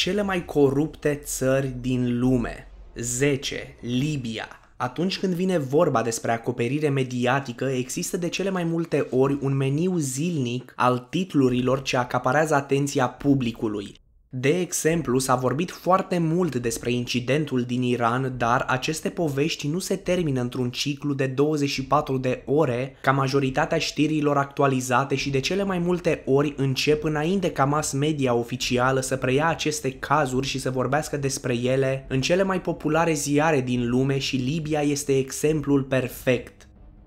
cele mai corupte țări din lume. 10. Libia. Atunci când vine vorba despre acoperire mediatică, există de cele mai multe ori un meniu zilnic al titlurilor ce acaparează atenția publicului. De exemplu, s-a vorbit foarte mult despre incidentul din Iran, dar aceste povești nu se termină într-un ciclu de 24 de ore, ca majoritatea știrilor actualizate și de cele mai multe ori încep înainte ca mass media oficială să preia aceste cazuri și să vorbească despre ele în cele mai populare ziare din lume și Libia este exemplul perfect.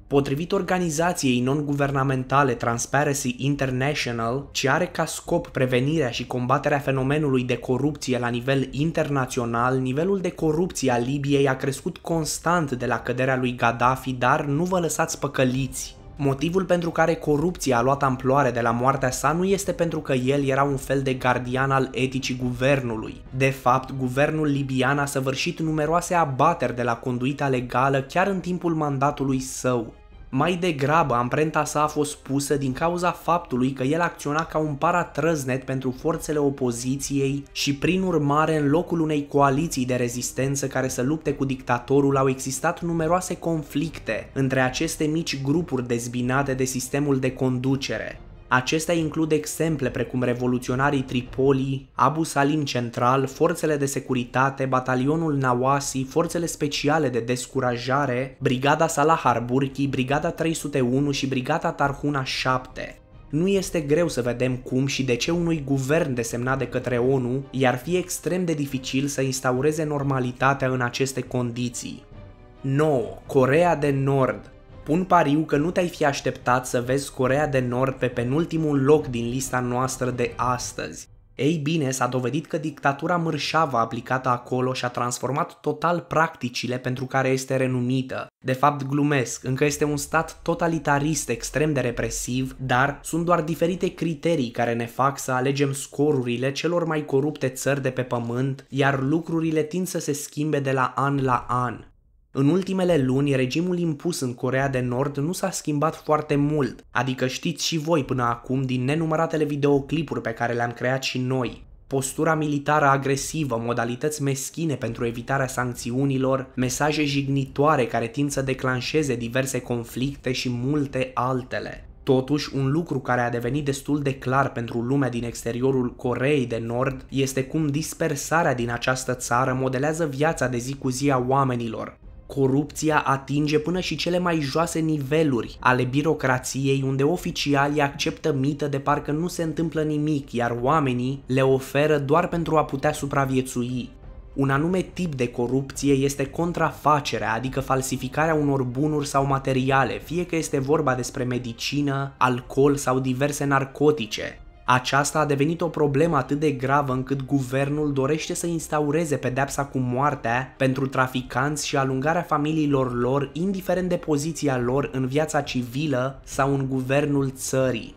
Potrivit organizației non-guvernamentale Transparency International, ce are ca scop prevenirea și combaterea fenomenului de corupție la nivel internațional, nivelul de corupție a Libiei a crescut constant de la căderea lui Gaddafi, dar nu vă lăsați păcăliți. Motivul pentru care corupția a luat amploare de la moartea sa nu este pentru că el era un fel de gardian al eticii guvernului. De fapt, guvernul libian a săvârșit numeroase abateri de la conduita legală chiar în timpul mandatului său. Mai degrabă, amprenta sa a fost pusă din cauza faptului că el acționa ca un paratrăznet pentru forțele opoziției și prin urmare în locul unei coaliții de rezistență care să lupte cu dictatorul au existat numeroase conflicte între aceste mici grupuri dezbinate de sistemul de conducere. Acestea includ exemple precum revoluționarii Tripoli, Abu Salim Central, forțele de securitate, batalionul Nawasi, forțele speciale de descurajare, brigada Salah Arburki, brigada 301 și brigada Tarhuna 7. Nu este greu să vedem cum și de ce unui guvern desemnat de către ONU i-ar fi extrem de dificil să instaureze normalitatea în aceste condiții. 9. Corea de Nord Pun pariu că nu te-ai fi așteptat să vezi Corea de Nord pe penultimul loc din lista noastră de astăzi. Ei bine, s-a dovedit că dictatura mârșavă aplicată acolo și-a transformat total practicile pentru care este renumită. De fapt, glumesc, încă este un stat totalitarist extrem de represiv, dar sunt doar diferite criterii care ne fac să alegem scorurile celor mai corupte țări de pe pământ, iar lucrurile tind să se schimbe de la an la an. În ultimele luni, regimul impus în Corea de Nord nu s-a schimbat foarte mult, adică știți și voi până acum din nenumăratele videoclipuri pe care le-am creat și noi. Postura militară agresivă, modalități meschine pentru evitarea sancțiunilor, mesaje jignitoare care tind să declanșeze diverse conflicte și multe altele. Totuși, un lucru care a devenit destul de clar pentru lumea din exteriorul Coreei de Nord este cum dispersarea din această țară modelează viața de zi cu zi a oamenilor, corupția atinge până și cele mai joase niveluri ale birocrației unde oficialii acceptă mită de parcă nu se întâmplă nimic, iar oamenii le oferă doar pentru a putea supraviețui. Un anume tip de corupție este contrafacerea, adică falsificarea unor bunuri sau materiale, fie că este vorba despre medicină, alcool sau diverse narcotice. Aceasta a devenit o problemă atât de gravă încât guvernul dorește să instaureze pedepsa cu moartea pentru traficanți și alungarea familiilor lor, indiferent de poziția lor în viața civilă sau în guvernul țării.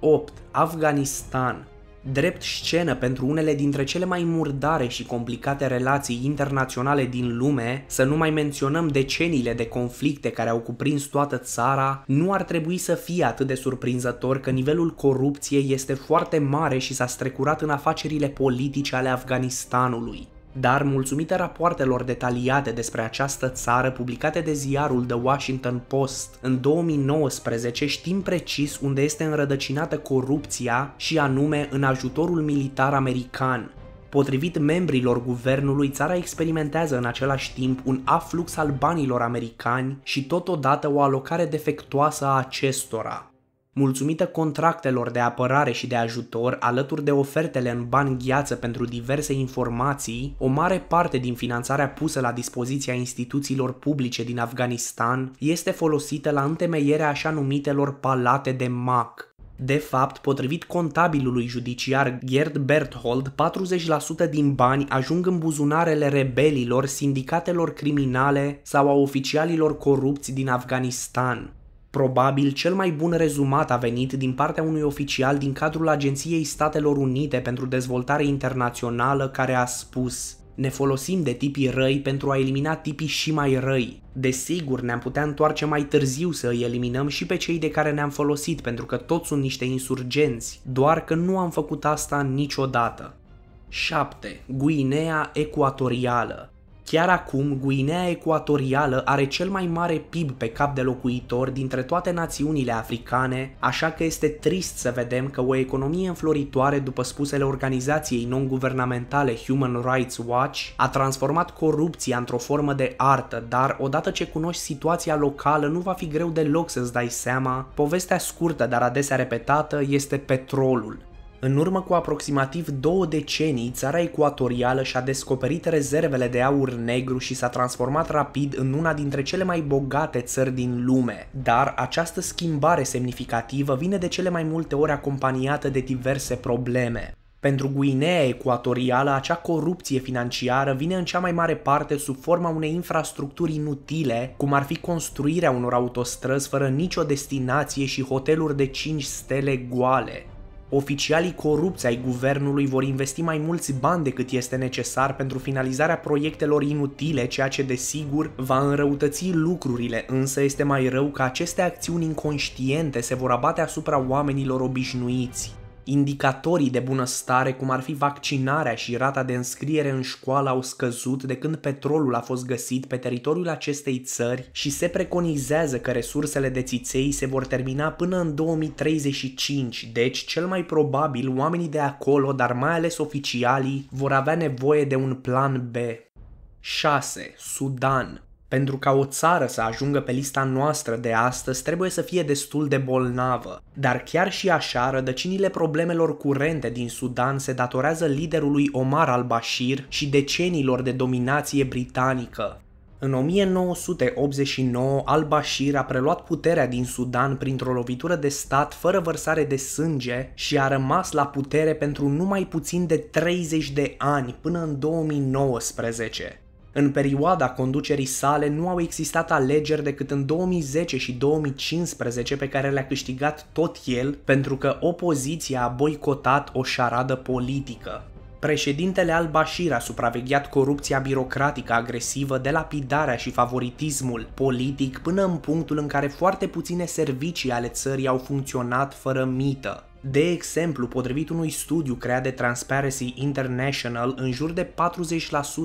8. Afganistan drept scenă pentru unele dintre cele mai murdare și complicate relații internaționale din lume, să nu mai menționăm deceniile de conflicte care au cuprins toată țara, nu ar trebui să fie atât de surprinzător că nivelul corupției este foarte mare și s-a strecurat în afacerile politice ale Afganistanului. Dar, mulțumită rapoartelor detaliate despre această țară publicate de ziarul The Washington Post, în 2019 știm precis unde este înrădăcinată corupția și anume în ajutorul militar american. Potrivit membrilor guvernului, țara experimentează în același timp un aflux al banilor americani și totodată o alocare defectuoasă a acestora mulțumită contractelor de apărare și de ajutor, alături de ofertele în bani gheață pentru diverse informații, o mare parte din finanțarea pusă la dispoziția instituțiilor publice din Afganistan este folosită la întemeierea așa numitelor palate de MAC, de fapt, potrivit contabilului judiciar Gerd Berthold, 40% din bani ajung în buzunarele rebelilor, sindicatelor criminale sau a oficialilor corupți din Afganistan. Probabil cel mai bun rezumat a venit din partea unui oficial din cadrul Agenției Statelor Unite pentru Dezvoltare Internațională care a spus ne folosim de tipii răi pentru a elimina tipii și mai răi. Desigur, ne-am putea întoarce mai târziu să îi eliminăm și pe cei de care ne-am folosit, pentru că toți sunt niște insurgenți, doar că nu am făcut asta niciodată. 7. Guinea Ecuatorială Chiar acum, Guinea Ecuatorială are cel mai mare PIB pe cap de locuitor dintre toate națiunile africane, așa că este trist să vedem că o economie înfloritoare după spusele organizației non-guvernamentale Human Rights Watch a transformat corupția într-o formă de artă, dar odată ce cunoști situația locală nu va fi greu deloc să-ți dai seama, povestea scurtă dar adesea repetată este petrolul. În urmă cu aproximativ două decenii, țara ecuatorială și-a descoperit rezervele de aur negru și s-a transformat rapid în una dintre cele mai bogate țări din lume. Dar această schimbare semnificativă vine de cele mai multe ori acompaniată de diverse probleme. Pentru Guinea Ecuatorială, acea corupție financiară vine în cea mai mare parte sub forma unei infrastructuri inutile, cum ar fi construirea unor autostrăzi fără nicio destinație și hoteluri de 5 stele goale. Oficialii corupți ai guvernului vor investi mai mulți bani decât este necesar pentru finalizarea proiectelor inutile, ceea ce desigur va înrăutăți lucrurile, însă este mai rău că aceste acțiuni inconștiente se vor abate asupra oamenilor obișnuiți. Indicatorii de bunăstare, cum ar fi vaccinarea și rata de înscriere în școală, au scăzut de când petrolul a fost găsit pe teritoriul acestei țări și se preconizează că resursele de țiței se vor termina până în 2035, deci cel mai probabil oamenii de acolo, dar mai ales oficialii, vor avea nevoie de un plan B. 6. Sudan pentru ca o țară să ajungă pe lista noastră de astăzi, trebuie să fie destul de bolnavă. Dar chiar și așa, rădăcinile problemelor curente din Sudan se datorează liderului Omar al-Bashir și decenilor de dominație britanică. În 1989, al-Bashir a preluat puterea din Sudan printr-o lovitură de stat fără vărsare de sânge și a rămas la putere pentru numai puțin de 30 de ani, până în 2019. În perioada conducerii sale nu au existat alegeri decât în 2010 și 2015 pe care le-a câștigat tot el pentru că opoziția a boicotat o șaradă politică. Președintele al-Bashir a supravegheat corupția birocratică agresivă, de lapidarea și favoritismul politic până în punctul în care foarte puține servicii ale țării au funcționat fără mită. De exemplu, potrivit unui studiu creat de Transparency International, în jur de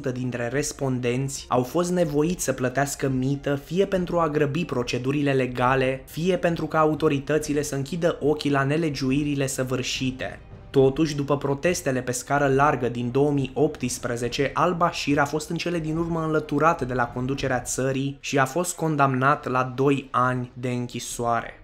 40% dintre respondenți au fost nevoiți să plătească mită fie pentru a grăbi procedurile legale, fie pentru ca autoritățile să închidă ochii la nelegiuirile săvârșite. Totuși, după protestele pe scară largă din 2018, Al-Bashir a fost în cele din urmă înlăturat de la conducerea țării și a fost condamnat la 2 ani de închisoare.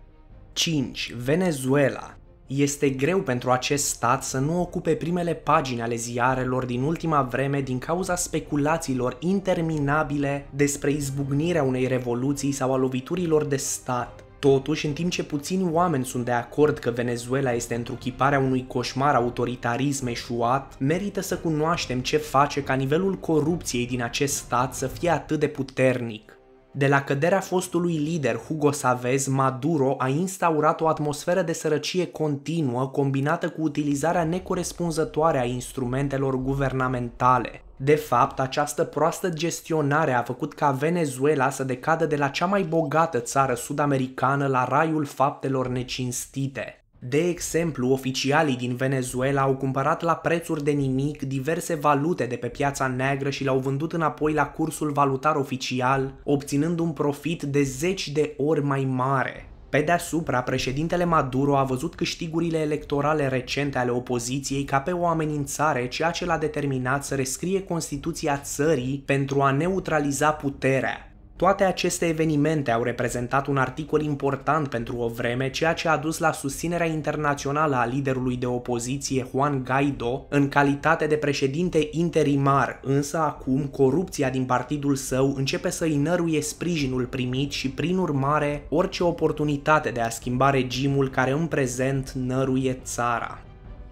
5. Venezuela este greu pentru acest stat să nu ocupe primele pagini ale ziarelor din ultima vreme din cauza speculațiilor interminabile despre izbucnirea unei revoluții sau a loviturilor de stat. Totuși, în timp ce puțini oameni sunt de acord că Venezuela este întruchiparea unui coșmar autoritarism eșuat, merită să cunoaștem ce face ca nivelul corupției din acest stat să fie atât de puternic. De la căderea fostului lider Hugo Savez, Maduro a instaurat o atmosferă de sărăcie continuă combinată cu utilizarea necorespunzătoare a instrumentelor guvernamentale. De fapt, această proastă gestionare a făcut ca Venezuela să decadă de la cea mai bogată țară sud-americană la raiul faptelor necinstite. De exemplu, oficialii din Venezuela au cumpărat la prețuri de nimic diverse valute de pe piața neagră și le-au vândut înapoi la cursul valutar oficial, obținând un profit de zeci de ori mai mare. Pe deasupra, președintele Maduro a văzut câștigurile electorale recente ale opoziției ca pe o amenințare, ceea ce l-a determinat să rescrie Constituția țării pentru a neutraliza puterea. Toate aceste evenimente au reprezentat un articol important pentru o vreme, ceea ce a dus la susținerea internațională a liderului de opoziție Juan Guaido în calitate de președinte interimar, însă acum corupția din partidul său începe să inăruie sprijinul primit și prin urmare orice oportunitate de a schimba regimul care în prezent năruie țara.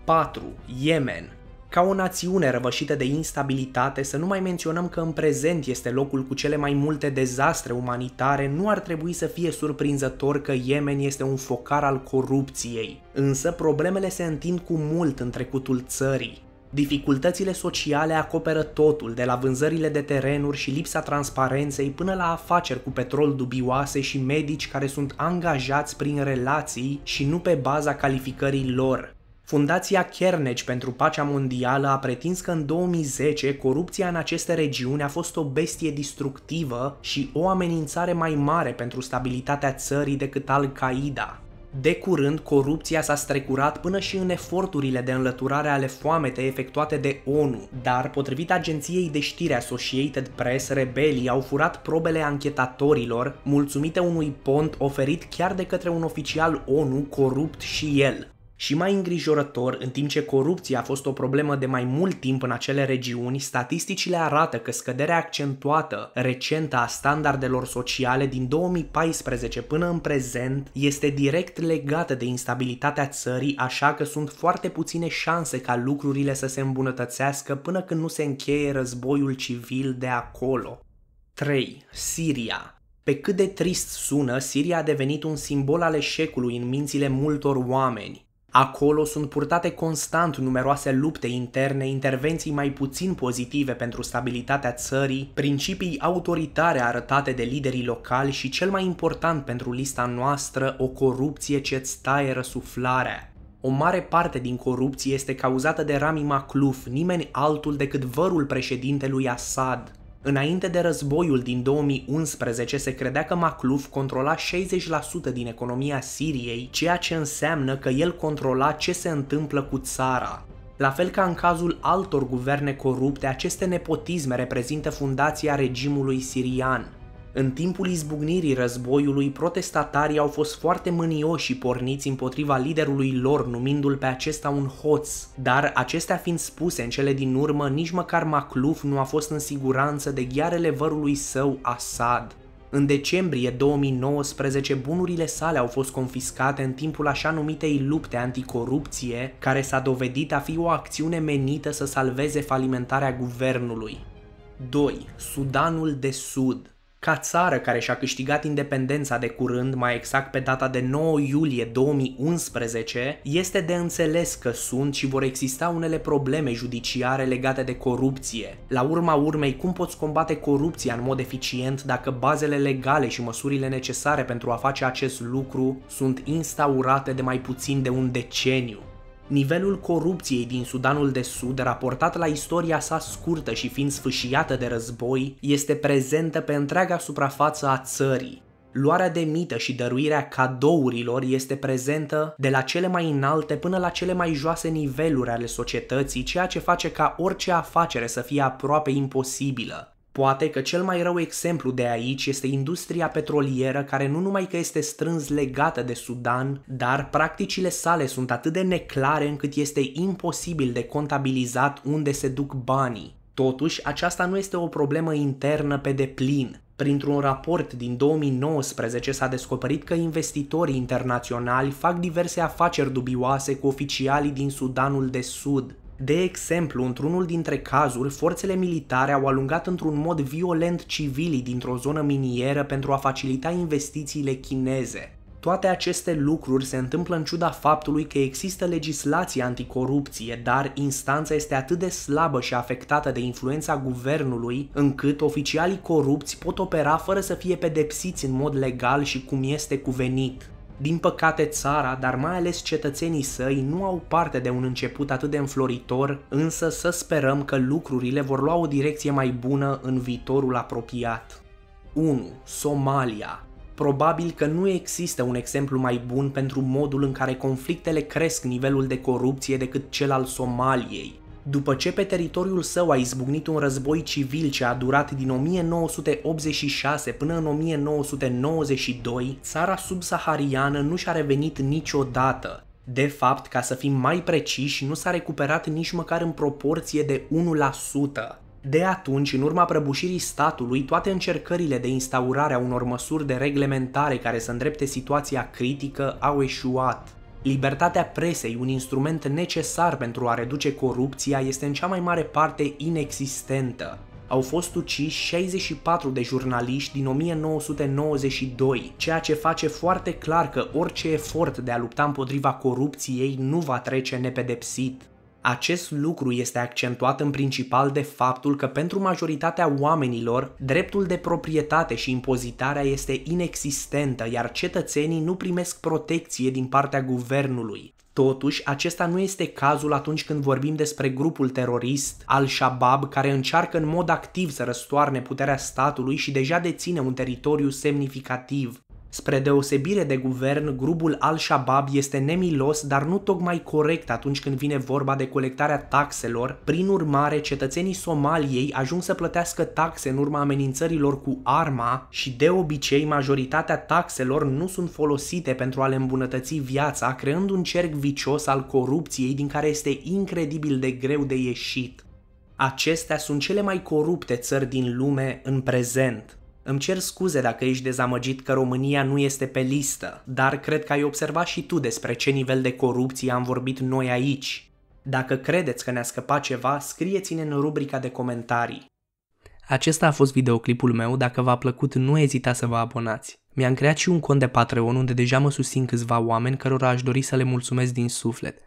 4. Yemen ca o națiune răvășită de instabilitate, să nu mai menționăm că în prezent este locul cu cele mai multe dezastre umanitare, nu ar trebui să fie surprinzător că Yemen este un focar al corupției. Însă problemele se întind cu mult în trecutul țării. Dificultățile sociale acoperă totul, de la vânzările de terenuri și lipsa transparenței până la afaceri cu petrol dubioase și medici care sunt angajați prin relații și nu pe baza calificării lor. Fundația Kerneci pentru Pacea Mondială a pretins că în 2010 corupția în aceste regiuni a fost o bestie distructivă și o amenințare mai mare pentru stabilitatea țării decât Al-Qaeda. De curând, corupția s-a strecurat până și în eforturile de înlăturare ale foamete efectuate de ONU, dar, potrivit agenției de știri Associated Press, rebelii au furat probele anchetatorilor, mulțumite unui pont oferit chiar de către un oficial ONU corupt și el. Și mai îngrijorător, în timp ce corupția a fost o problemă de mai mult timp în acele regiuni, statisticile arată că scăderea accentuată recentă a standardelor sociale din 2014 până în prezent este direct legată de instabilitatea țării, așa că sunt foarte puține șanse ca lucrurile să se îmbunătățească până când nu se încheie războiul civil de acolo. 3. Siria pe cât de trist sună, Siria a devenit un simbol al eșecului în mințile multor oameni. Acolo sunt purtate constant numeroase lupte interne, intervenții mai puțin pozitive pentru stabilitatea țării, principii autoritare arătate de liderii locali și cel mai important pentru lista noastră, o corupție ce-ți taie răsuflarea. O mare parte din corupție este cauzată de Rami Macluf, nimeni altul decât vărul președintelui Assad. Înainte de războiul din 2011 se credea că Macluf controla 60% din economia Siriei, ceea ce înseamnă că el controla ce se întâmplă cu țara. La fel ca în cazul altor guverne corupte, aceste nepotisme reprezintă fundația regimului sirian. În timpul izbucnirii războiului, protestatarii au fost foarte mânioși și porniți împotriva liderului lor, numindu-l pe acesta un hoț. Dar acestea fiind spuse în cele din urmă, nici măcar Macluf nu a fost în siguranță de ghearele vărului său, Assad. În decembrie 2019, bunurile sale au fost confiscate în timpul așa numitei lupte anticorupție, care s-a dovedit a fi o acțiune menită să salveze falimentarea guvernului. 2. Sudanul de Sud ca țară care și-a câștigat independența de curând, mai exact pe data de 9 iulie 2011, este de înțeles că sunt și vor exista unele probleme judiciare legate de corupție. La urma urmei, cum poți combate corupția în mod eficient dacă bazele legale și măsurile necesare pentru a face acest lucru sunt instaurate de mai puțin de un deceniu? Nivelul corupției din Sudanul de Sud, raportat la istoria sa scurtă și fiind sfâșiată de război, este prezentă pe întreaga suprafață a țării. Luarea de mită și dăruirea cadourilor este prezentă de la cele mai înalte până la cele mai joase niveluri ale societății, ceea ce face ca orice afacere să fie aproape imposibilă. Poate că cel mai rău exemplu de aici este industria petrolieră care nu numai că este strâns legată de Sudan, dar practicile sale sunt atât de neclare încât este imposibil de contabilizat unde se duc banii. Totuși, aceasta nu este o problemă internă pe deplin. Printr-un raport din 2019 s-a descoperit că investitorii internaționali fac diverse afaceri dubioase cu oficialii din Sudanul de Sud, de exemplu, într-unul dintre cazuri, forțele militare au alungat într-un mod violent civilii dintr-o zonă minieră pentru a facilita investițiile chineze. Toate aceste lucruri se întâmplă în ciuda faptului că există legislație anticorupție, dar instanța este atât de slabă și afectată de influența guvernului, încât oficialii corupți pot opera fără să fie pedepsiți în mod legal și cum este cuvenit. Din păcate, țara, dar mai ales cetățenii săi, nu au parte de un început atât de înfloritor, însă să sperăm că lucrurile vor lua o direcție mai bună în viitorul apropiat. 1. Somalia Probabil că nu există un exemplu mai bun pentru modul în care conflictele cresc nivelul de corupție decât cel al Somaliei după ce pe teritoriul său a izbucnit un război civil ce a durat din 1986 până în 1992, țara subsahariană nu și-a revenit niciodată. De fapt, ca să fim mai preciși, nu s-a recuperat nici măcar în proporție de 1%. De atunci, în urma prăbușirii statului, toate încercările de instaurare a unor măsuri de reglementare care să îndrepte situația critică au eșuat. Libertatea presei, un instrument necesar pentru a reduce corupția, este în cea mai mare parte inexistentă. Au fost uciși 64 de jurnaliști din 1992, ceea ce face foarte clar că orice efort de a lupta împotriva corupției nu va trece nepedepsit. Acest lucru este accentuat în principal de faptul că pentru majoritatea oamenilor, dreptul de proprietate și impozitarea este inexistentă, iar cetățenii nu primesc protecție din partea guvernului. Totuși, acesta nu este cazul atunci când vorbim despre grupul terorist Al-Shabaab care încearcă în mod activ să răstoarne puterea statului și deja deține un teritoriu semnificativ. Spre deosebire de guvern, grupul Al-Shabaab este nemilos, dar nu tocmai corect atunci când vine vorba de colectarea taxelor. Prin urmare, cetățenii Somaliei ajung să plătească taxe în urma amenințărilor cu arma și de obicei majoritatea taxelor nu sunt folosite pentru a le îmbunătăți viața, creând un cerc vicios al corupției din care este incredibil de greu de ieșit. Acestea sunt cele mai corupte țări din lume în prezent. Îmi cer scuze dacă ești dezamăgit că România nu este pe listă, dar cred că ai observat și tu despre ce nivel de corupție am vorbit noi aici. Dacă credeți că ne-a scăpat ceva, scrieți-ne în rubrica de comentarii. Acesta a fost videoclipul meu, dacă v-a plăcut nu ezita să vă abonați. Mi-am creat și un cont de Patreon unde deja mă susțin câțiva oameni cărora aș dori să le mulțumesc din suflet.